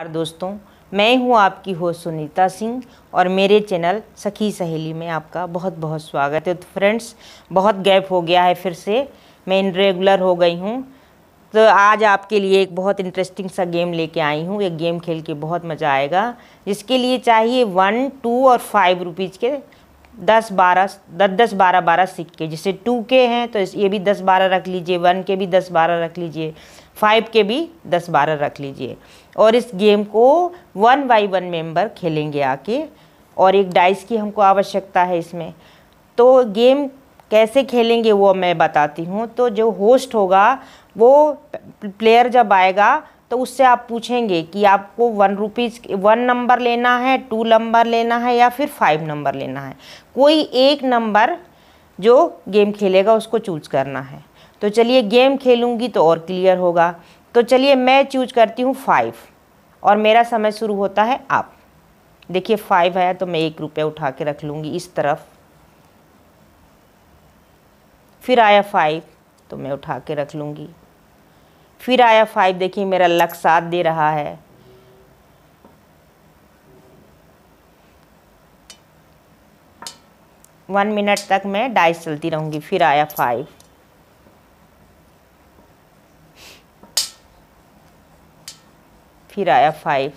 नमस्कार दोस्तों मैं हूं आपकी हो सुनीता सिंह और मेरे चैनल सखी सहेली में आपका बहुत बहुत स्वागत है तो फ्रेंड्स बहुत गैप हो गया है फिर से मैं इनरेगुलर हो गई हूं तो आज आपके लिए एक बहुत इंटरेस्टिंग सा गेम लेके आई हूं एक गेम खेल के बहुत मज़ा आएगा जिसके लिए चाहिए वन टू और फाइव रुपीज़ के दस बारह दस दस बारह बारह सिक्के जैसे टू के हैं तो ये भी दस बारह रख लीजिए वन के भी दस बारह रख लीजिए फाइव के भी दस बारह रख लीजिए और इस गेम को वन बाई वन मेंबर खेलेंगे आके और एक डाइस की हमको आवश्यकता है इसमें तो गेम कैसे खेलेंगे वो मैं बताती हूँ तो जो होस्ट होगा वो प्लेयर जब आएगा तो उससे आप पूछेंगे कि आपको वन रुपीज़ वन नंबर लेना है टू नंबर लेना है या फिर फाइव नंबर लेना है कोई एक नंबर जो गेम खेलेगा उसको चूज करना है तो चलिए गेम खेलूँगी तो और क्लियर होगा तो चलिए मैं चूज करती हूँ फाइव और मेरा समय शुरू होता है आप देखिए फाइव आया तो मैं एक रुपये उठा के रख लूँगी इस तरफ फिर आया फाइव तो मैं उठा के रख लूँगी फिर आया फाइव देखिए मेरा लक साथ दे रहा है वन मिनट तक मैं डाइस चलती रहूँगी फिर आया फाइव फिर आया फाइव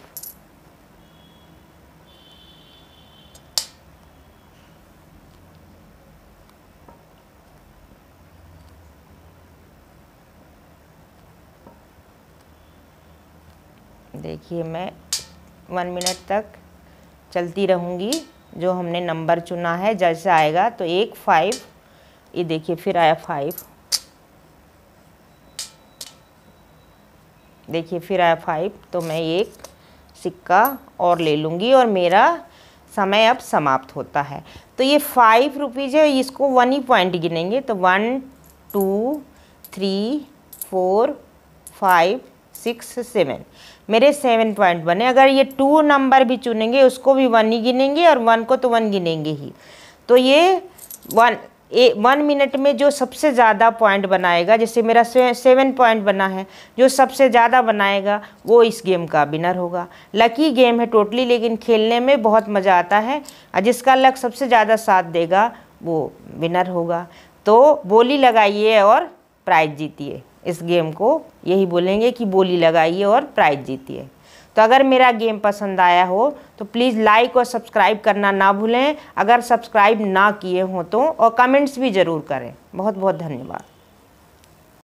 देखिए मैं वन मिनट तक चलती रहूँगी जो हमने नंबर चुना है जैसे आएगा तो एक फाइव ये देखिए फिर आया फाइव देखिए फिर आया फाइव तो मैं एक सिक्का और ले लूँगी और मेरा समय अब समाप्त होता है तो ये फाइव रुपीज़ है इसको वन ही पॉइंट गिनेंगे तो one two three four five six seven मेरे सेवन पॉइंट बने अगर ये टू नंबर भी चुनेंगे उसको भी वन ही गिनेंगे और वन को तो वन गिनेंगे ही तो ये वन ए वन मिनट में जो सबसे ज़्यादा पॉइंट बनाएगा जैसे मेरा से, सेवन पॉइंट बना है जो सबसे ज़्यादा बनाएगा वो इस गेम का विनर होगा लकी गेम है टोटली लेकिन खेलने में बहुत मज़ा आता है और जिसका लक सबसे ज़्यादा साथ देगा वो विनर होगा तो बोली लगाइए और प्राइज जीतिए इस गेम को यही बोलेंगे कि बोली लगाइए और प्राइज जीतिए तो अगर मेरा गेम पसंद आया हो तो प्लीज़ लाइक और सब्सक्राइब करना ना भूलें अगर सब्सक्राइब ना किए हों तो और कमेंट्स भी ज़रूर करें बहुत बहुत धन्यवाद